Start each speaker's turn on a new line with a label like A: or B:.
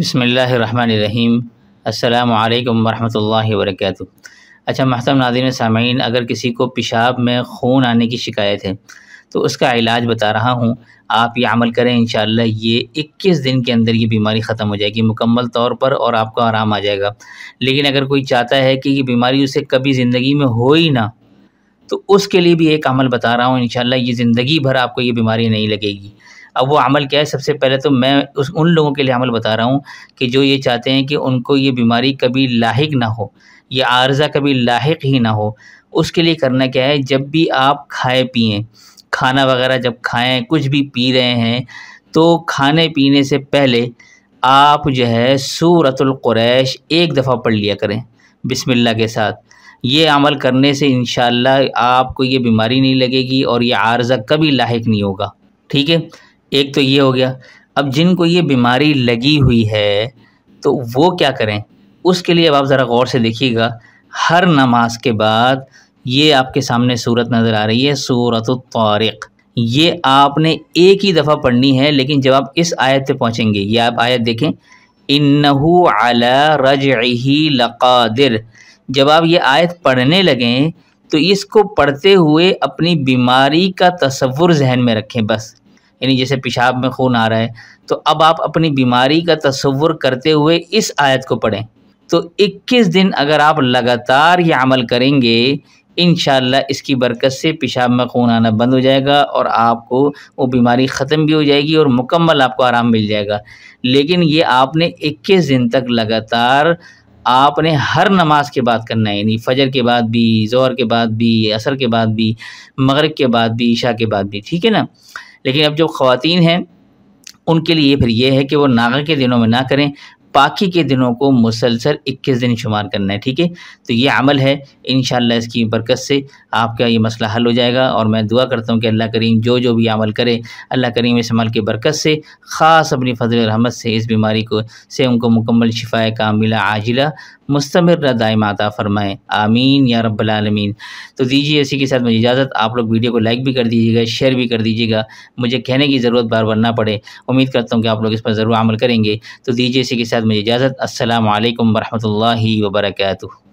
A: बसमीम् अल्लाम वरहमल वर्क अच्छा महतम नादिन सामीन अगर किसी को पेशाब में खून आने की शिकायत है तो उसका इलाज बता रहा हूँ आप ये अमल करें इन ये 21 दिन के अंदर ये बीमारी ख़त्म हो जाएगी मुकम्मल तौर पर और आपको आराम आ जाएगा लेकिन अगर कोई चाहता है कि ये बीमारी उसे कभी ज़िंदगी में हो ही ना तो उसके लिए भी एक अमल बता रहा हूँ इन ये ज़िंदगी भर आपको ये बीमारी नहीं लगेगी अब वो अमल क्या है सबसे पहले तो मैं उस उन लोगों के लिए अमल बता रहा हूँ कि जो ये चाहते हैं कि उनको ये बीमारी कभी लाक ना हो ये आर्ज़ा कभी लाक ही ना हो उसके लिए करना क्या है जब भी आप खाए पिए खाना वगैरह जब खाएं कुछ भी पी रहे हैं तो खाने पीने से पहले आप जो है सूरतुल्क्रैश एक दफ़ा पढ़ लिया करें बसमिल्ल के साथ ये अमल करने से इन आपको ये बीमारी नहीं लगेगी और ये आर्ज़ा कभी लाक नहीं होगा ठीक है एक तो ये हो गया अब जिनको ये बीमारी लगी हुई है तो वो क्या करें उसके लिए अब आप ज़रा गौर से देखिएगा हर नमाज के बाद ये आपके सामने सूरत नज़र आ रही है सूरत तारिक ये आपने एक ही दफ़ा पढ़नी है लेकिन जब आप इस आयत पे पहुँचेंगे ये आप आयत देखें इन्नहु अला रजही लकादिर जब आप ये आयत पढ़ने लगें तो इसको पढ़ते हुए अपनी बीमारी का तस्वुर जहन में रखें बस यानी जैसे पेशाब में खून आ रहा है तो अब आप अपनी बीमारी का तस्वुर करते हुए इस आयत को पढ़ें तो 21 दिन अगर आप लगातार ये अमल करेंगे इन इसकी बरकत से पेशाब में खून आना बंद हो जाएगा और आपको वो बीमारी ख़त्म भी हो जाएगी और मुकम्मल आपको आराम मिल जाएगा लेकिन ये आपने 21 दिन तक लगातार आपने हर नमाज के बाद करना है यानी फजर के बाद भी ज़ोर के बाद भी असर के बाद भी मगरब के बाद भी ईशा के बाद भी ठीक है ना लेकिन अब जो ख़वान हैं उनके लिए फिर यह है कि वो नागा के दिनों में ना करें पाकि के दिनों को मुसलसल इक्कीस दिन शुमार करना है ठीक है तो ये अमल है इन इसकी बरकत से आपका ये मसला हल हो जाएगा और मैं दुआ करता हूँ कि अल्लाह करीम जो जो भी अमल करे अल्लाह करीम इस अमल की बरकत से ख़ास अपनी फजल रहमत से इस बीमारी को से उनको मुकम्मल शिफाय मिला आजिला मुस्तमर रदाय माता फरमाए आमीन या आलमीन तो दीजिए इसी के साथ मुझे इजाज़त आप लोग वीडियो को लाइक भी कर दीजिएगा शेयर भी कर दीजिएगा मुझे कहने की ज़रूरत बार बार ना पड़े उम्मीद करता हूँ कि आप लोग इस पर ज़रूर अमल करेंगे तो दीजिए इसी के साथ मुझे इजाज़त असल वरहमल वर्का